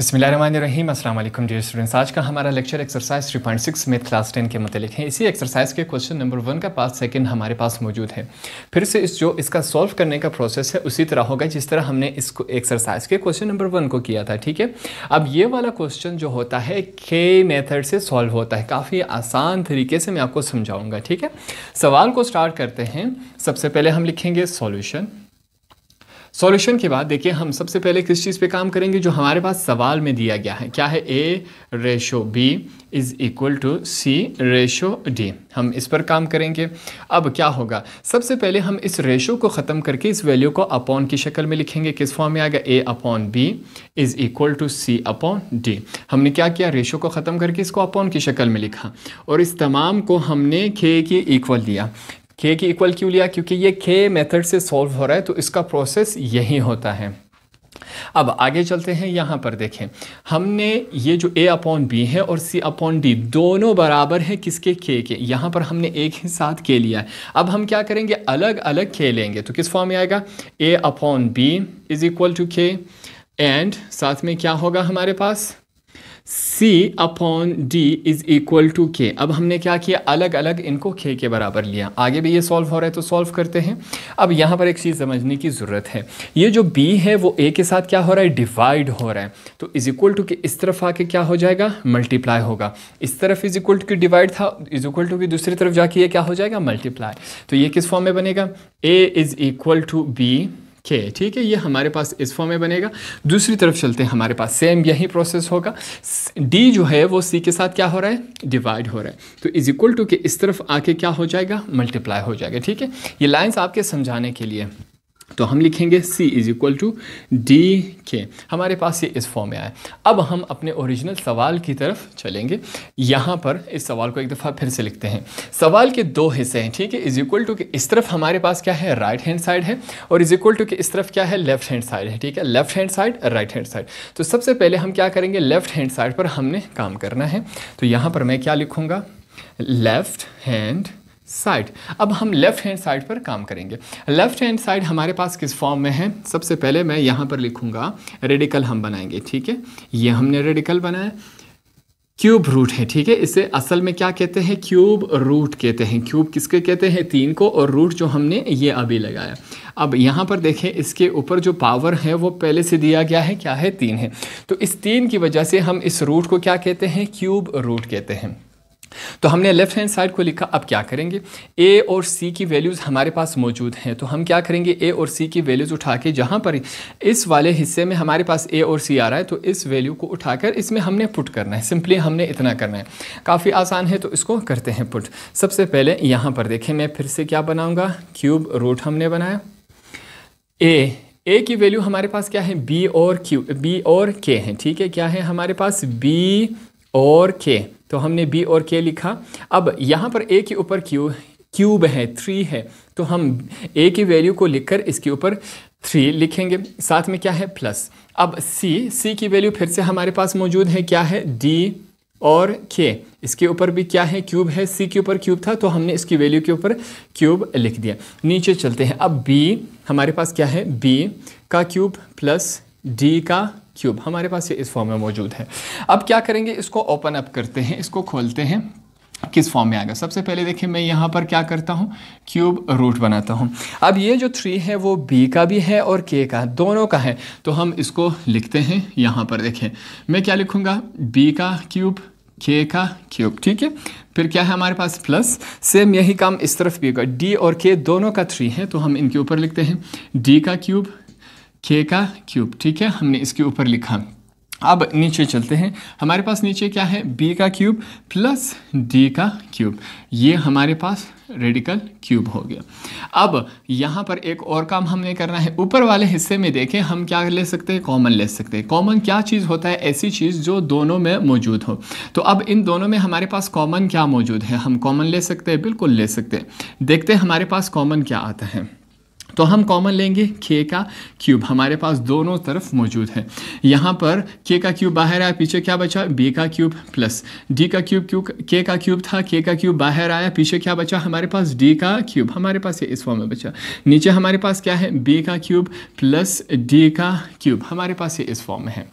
बसमीम अल्लाम dear students आज का हमारा lecture exercise 3.6 math class ten के मतलब है इसी एक्सरसाइज के क्वेश्चन नंबर वन का पास सेकंड हमारे पास मौजूद है फिर से इस जो इसका सॉल्व करने का प्रोसेस है उसी तरह होगा जिस तरह हमने इस एक्सरसाइज के क्वेश्चन नंबर वन को किया था ठीक है अब ये वाला क्वेश्चन जो होता है के मेथड से सॉल्व होता है काफ़ी आसान तरीके से मैं आपको समझाऊँगा ठीक है सवाल को स्टार्ट करते हैं सबसे पहले हम लिखेंगे सोल्यूशन सॉल्यूशन के बाद देखिए हम सबसे पहले किस चीज़ पे काम करेंगे जो हमारे पास सवाल में दिया गया है क्या है A ratio B is equal to C ratio D हम इस पर काम करेंगे अब क्या होगा सबसे पहले हम इस रेशो को ख़त्म करके इस वैल्यू को अपॉन की शक्ल में लिखेंगे किस फॉर्म में आएगा A upon B is equal to C upon D हमने क्या किया रेशो को ख़त्म करके इसको अपॉन की शक्ल में लिखा और इस तमाम को हमने के के इक्वल दिया के की इक्वल क्यों लिया क्योंकि ये के मेथड से सॉल्व हो रहा है तो इसका प्रोसेस यही होता है अब आगे चलते हैं यहाँ पर देखें हमने ये जो ए अपॉन बी है और सी अपॉन डी दोनों बराबर हैं किसके के के यहाँ पर हमने एक ही साथ के लिया है अब हम क्या करेंगे अलग अलग के लेंगे तो किस फॉर्म में आएगा A upon B is equal to K and साथ में क्या होगा हमारे पास C upon D is equal to K अब हमने क्या किया अलग अलग इनको K के बराबर लिया आगे भी ये सॉल्व हो रहा है तो सॉल्व करते हैं अब यहाँ पर एक चीज़ समझने की ज़रूरत है ये जो B है वो A के साथ क्या हो रहा है डिवाइड हो रहा है तो इज इक्वल टू के इस तरफ आके क्या हो जाएगा मल्टीप्लाई होगा इस तरफ इज इक्वल टू की डिवाइड था इज इक्वल टू की दूसरी तरफ जाके ये क्या हो जाएगा मल्टीप्लाई तो ये किस फॉर्म में बनेगा A is equal to B K ठीक है ये हमारे पास इस फॉर्म में बनेगा दूसरी तरफ चलते हैं हमारे पास सेम यही प्रोसेस होगा डी जो है वो सी के साथ क्या हो रहा है डिवाइड हो रहा है तो इज इक्वल टू के इस तरफ आके क्या हो जाएगा मल्टीप्लाई हो जाएगा ठीक है ये लाइन्स आपके समझाने के लिए तो हम लिखेंगे C is equal to D K हमारे पास ये इस फॉर्म में आया अब हम अपने ओरिजिनल सवाल की तरफ चलेंगे यहाँ पर इस सवाल को एक दफ़ा फिर से लिखते हैं सवाल के दो हिस्से हैं ठीक है इज इक्वल टू के इस तरफ हमारे पास क्या है राइट हैंड साइड है और इज इक्वल टू के इस तरफ क्या है लेफ्ट हैंड साइड है ठीक है left hand side right hand side तो सबसे पहले हम क्या करेंगे लेफ्ट हैंड साइड पर हमने काम करना है तो यहाँ पर मैं क्या लिखूँगा लेफ्ट हैंड साइड अब हम लेफ़्ट हैंड साइड पर काम करेंगे लेफ़्ट हैंड साइड हमारे पास किस फॉर्म में है सबसे पहले मैं यहाँ पर लिखूंगा रेडिकल हम बनाएंगे ठीक है ये हमने रेडिकल बनाया क्यूब रूट है ठीक है इसे असल में क्या कहते हैं क्यूब रूट कहते हैं क्यूब किसके कहते हैं तीन को और रूट जो हमने ये अभी लगाया अब यहाँ पर देखें इसके ऊपर जो पावर है वो पहले से दिया गया है क्या है तीन है तो इस तीन की वजह से हम इस रूट को क्या कहते हैं क्यूब रूट कहते हैं तो हमने लेफ्ट हैंड साइड को लिखा अब क्या करेंगे ए और सी की वैल्यूज़ हमारे पास मौजूद हैं तो हम क्या करेंगे ए और सी की वैल्यूज़ उठा के जहाँ पर इस वाले हिस्से में हमारे पास ए और सी आ रहा है तो इस वैल्यू को उठाकर इसमें हमने पुट करना है सिंपली हमने इतना करना है काफ़ी आसान है तो इसको करते हैं पुट सबसे पहले यहाँ पर देखें मैं फिर से क्या बनाऊँगा क्यूब रूट हमने बनाया ए ए की वैल्यू हमारे पास क्या है बी और क्यू बी और के हैं ठीक है क्या है हमारे पास बी और के तो हमने बी और के लिखा अब यहाँ पर ए के ऊपर क्यू क्यूब है थ्री है तो हम ए की वैल्यू को लिखकर इसके ऊपर थ्री लिखेंगे साथ में क्या है प्लस अब सी सी की वैल्यू फिर से हमारे पास मौजूद है क्या है डी और के इसके ऊपर भी क्या है क्यूब है सी के ऊपर क्यूब था तो हमने इसकी वैल्यू के ऊपर क्यूब लिख दिया नीचे चलते हैं अब बी हमारे पास क्या है बी का क्यूब प्लस डी का क्यूब हमारे पास ये इस फॉर्म में मौजूद है अब क्या करेंगे इसको ओपन अप करते हैं इसको खोलते हैं किस फॉर्म में आएगा सबसे पहले देखिए मैं यहाँ पर क्या करता हूँ क्यूब रूट बनाता हूँ अब ये जो थ्री है वो बी का भी है और के का दोनों का है तो हम इसको लिखते हैं यहाँ पर देखें मैं क्या लिखूँगा बी का क्यूब के का क्यूब ठीक है फिर क्या है हमारे पास प्लस सेम यही काम इस तरफ भी होगा डी और के दोनों का थ्री है तो हम इनके ऊपर लिखते हैं डी का क्यूब के का क्यूब ठीक है हमने इसके ऊपर लिखा अब नीचे चलते हैं हमारे पास नीचे क्या है बी का क्यूब प्लस डी का क्यूब ये हमारे पास रेडिकल क्यूब हो गया अब यहाँ पर एक और काम हमने करना है ऊपर वाले हिस्से में देखें हम क्या ले सकते हैं कॉमन ले सकते हैं कॉमन क्या चीज़ होता है ऐसी चीज़ जो दोनों में मौजूद हो तो अब इन दोनों में हमारे पास कॉमन क्या मौजूद है हम कॉमन ले सकते हैं बिल्कुल ले सकते हैं देखते हैं हमारे पास कॉमन क्या आता है तो हम कॉमन लेंगे k का क्यूब हमारे पास दोनों तरफ मौजूद है यहाँ पर k का क्यूब बाहर आया पीछे क्या बचा b का क्यूब प्लस d का क्यूब क्यू k का क्यूब था k का क्यूब बाहर आया पीछे क्या बचा हमारे पास d का क्यूब हमारे पास ये इस फॉर्म में बचा नीचे हमारे पास क्या है b का क्यूब प्लस d का क्यूब हमारे पास ये इस फॉर्म में है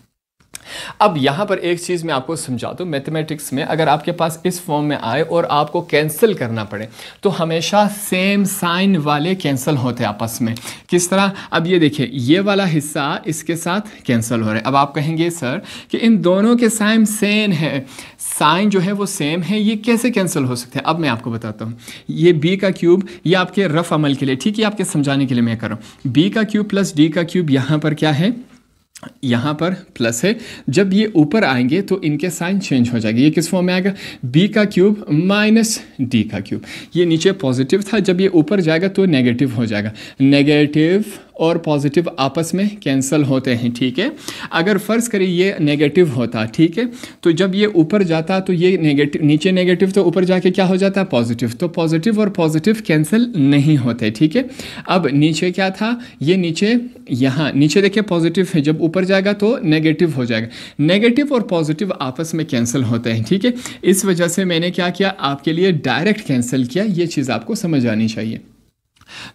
अब यहाँ पर एक चीज़ मैं आपको समझा दूँ मैथमेटिक्स में अगर आपके पास इस फॉर्म में आए और आपको कैंसिल करना पड़े तो हमेशा सेम साइन वाले कैंसिल होते आपस में किस तरह अब ये देखिए ये वाला हिस्सा इसके साथ कैंसिल हो रहा है अब आप कहेंगे सर कि इन दोनों के साइन सेम है साइन जो है वो सेम है ये कैसे कैंसिल हो सकते हैं अब मैं आपको बताता हूँ ये बी का क्यूब ये आपके रफ अमल के लिए ठीक है आपके समझाने के लिए मैं कर रहा हूँ बी का क्यूब प्लस डी का क्यूब यहाँ पर क्या है यहाँ पर प्लस है जब ये ऊपर आएंगे तो इनके साइन चेंज हो जाएगी ये किस फॉर्म में आएगा b का क्यूब माइनस d का क्यूब ये नीचे पॉजिटिव था जब ये ऊपर जाएगा तो नेगेटिव हो जाएगा नेगेटिव और पॉजिटिव आपस में कैंसिल होते हैं ठीक है अगर फ़र्ज़ करें ये नेगेटिव होता ठीक है तो जब ये ऊपर जाता तो ये नेगेटिव नीचे नेगेटिव तो ऊपर जाके क्या हो जाता पॉजिटिव तो पॉजिटिव और पॉजिटिव कैंसिल नहीं होते ठीक है अब नीचे क्या था ये नीचे यहाँ नीचे देखिए पॉजिटिव है जब ऊपर जाएगा तो नेगेटिव हो जाएगा नेगेटिव और पॉजिटिव आपस में कैंसिल होते हैं ठीक है इस वजह से मैंने क्या किया आपके लिए डायरेक्ट कैंसिल किया ये चीज़ आपको समझ आनी चाहिए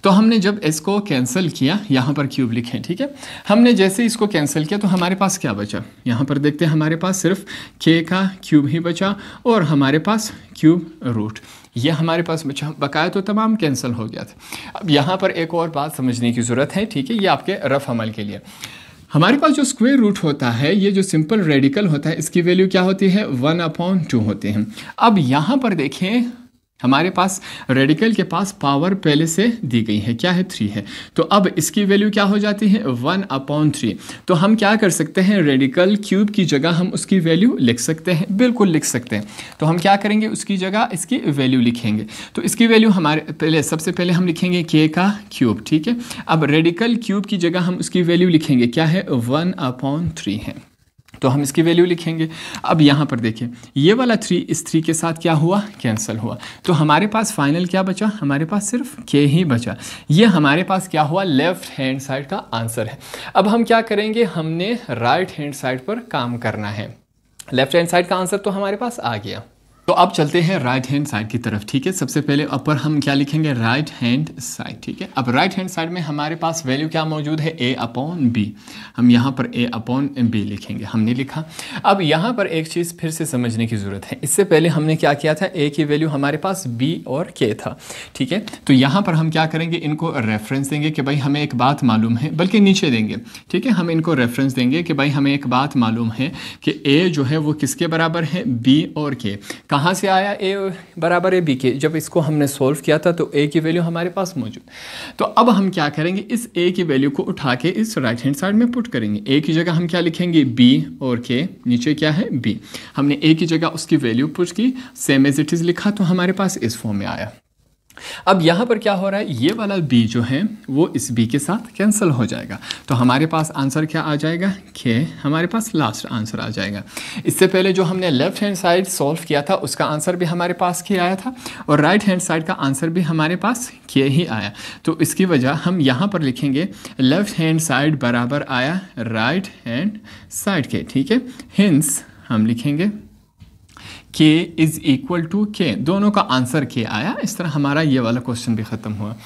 तो हमने जब इसको कैंसिल किया यहाँ पर क्यूब लिखे ठीक है हमने जैसे इसको कैंसिल किया तो हमारे पास क्या बचा यहाँ पर देखते हैं हमारे पास सिर्फ के का क्यूब ही बचा और हमारे पास क्यूब रूट ये हमारे पास बचा बकाया तो तमाम कैंसिल हो गया था अब यहाँ पर एक और बात समझने की ज़रूरत है ठीक है ये आपके रफ अमल के लिए हमारे पास जो स्क्वेयर रूट होता है ये जो सिंपल रेडिकल होता है इसकी वैल्यू क्या होती है वन अपॉन टू होते हैं अब यहाँ पर देखें हमारे पास रेडिकल के पास पावर पहले से दी गई है क्या है थ्री है तो अब इसकी वैल्यू क्या हो जाती है वन अपॉन थ्री तो हम क्या कर सकते हैं रेडिकल क्यूब की जगह हम उसकी वैल्यू लिख सकते हैं बिल्कुल लिख सकते हैं तो हम क्या करेंगे उसकी जगह इसकी वैल्यू लिखेंगे तो इसकी वैल्यू हमारे पहले सबसे पहले हम लिखेंगे के का क्यूब ठीक है अब रेडिकल क्यूब की जगह हम उसकी वैल्यू लिखेंगे क्या है वन अपॉन थ्री है तो हम इसकी वैल्यू लिखेंगे अब यहाँ पर देखिए ये वाला थ्री इस थ्री के साथ क्या हुआ कैंसिल हुआ तो हमारे पास फाइनल क्या बचा हमारे पास सिर्फ के ही बचा ये हमारे पास क्या हुआ लेफ्ट हैंड साइड का आंसर है अब हम क्या करेंगे हमने राइट हैंड साइड पर काम करना है लेफ्ट हैंड साइड का आंसर तो हमारे पास आ गया तो अब चलते हैं राइट हैंड साइड की तरफ ठीक है सबसे पहले अपर हम क्या लिखेंगे राइट हैंड साइड ठीक है अब राइट हैंड साइड में हमारे पास वैल्यू क्या मौजूद है ए अपॉन बी हम यहाँ पर ए अपॉन बी लिखेंगे हमने लिखा अब यहाँ पर एक चीज़ फिर से समझने की ज़रूरत है इससे पहले हमने क्या किया था ए की वैल्यू हमारे पास बी और के था ठीक है तो यहाँ पर हम क्या करेंगे इनको रेफरेंस देंगे कि भाई हमें एक बात मालूम है बल्कि नीचे देंगे ठीक है हम इनको रेफरेंस देंगे कि भाई हमें एक बात मालूम है कि ए जो है वो किसके बराबर है बी और के कहाँ से आया ए बराबर ए बी के जब इसको हमने सोल्व किया था तो ए की वैल्यू हमारे पास मौजूद तो अब हम क्या करेंगे इस ए की वैल्यू को उठा के इस राइट हैंड साइड में पुट करेंगे ए की जगह हम क्या लिखेंगे बी और के नीचे क्या है बी हमने ए की जगह उसकी वैल्यू पुट की सेम एज इट इज़ लिखा तो हमारे पास इस फॉर्म में आया अब यहाँ पर क्या हो रहा है ये वाला बी जो है वो इस बी के साथ कैंसिल हो जाएगा तो हमारे पास आंसर क्या आ जाएगा के हमारे पास लास्ट आंसर आ जाएगा इससे पहले जो हमने लेफ्ट हैंड साइड सॉल्व किया था उसका आंसर भी हमारे पास के आया था और राइट हैंड साइड का आंसर भी हमारे पास के ही आया तो इसकी वजह हम यहाँ पर लिखेंगे लेफ्ट हैंड साइड बराबर आया राइट हैंड साइड के ठीक है हिंस हम लिखेंगे के इज़ इक्वल टू के दोनों का आंसर के आया इस तरह हमारा ये वाला क्वेश्चन भी ख़त्म हुआ